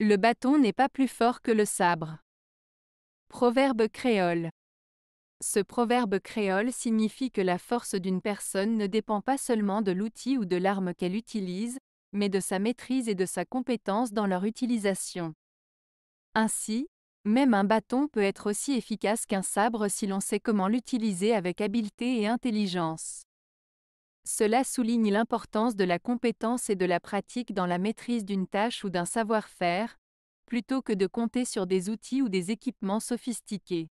Le bâton n'est pas plus fort que le sabre. Proverbe créole. Ce proverbe créole signifie que la force d'une personne ne dépend pas seulement de l'outil ou de l'arme qu'elle utilise, mais de sa maîtrise et de sa compétence dans leur utilisation. Ainsi, même un bâton peut être aussi efficace qu'un sabre si l'on sait comment l'utiliser avec habileté et intelligence. Cela souligne l'importance de la compétence et de la pratique dans la maîtrise d'une tâche ou d'un savoir-faire, plutôt que de compter sur des outils ou des équipements sophistiqués.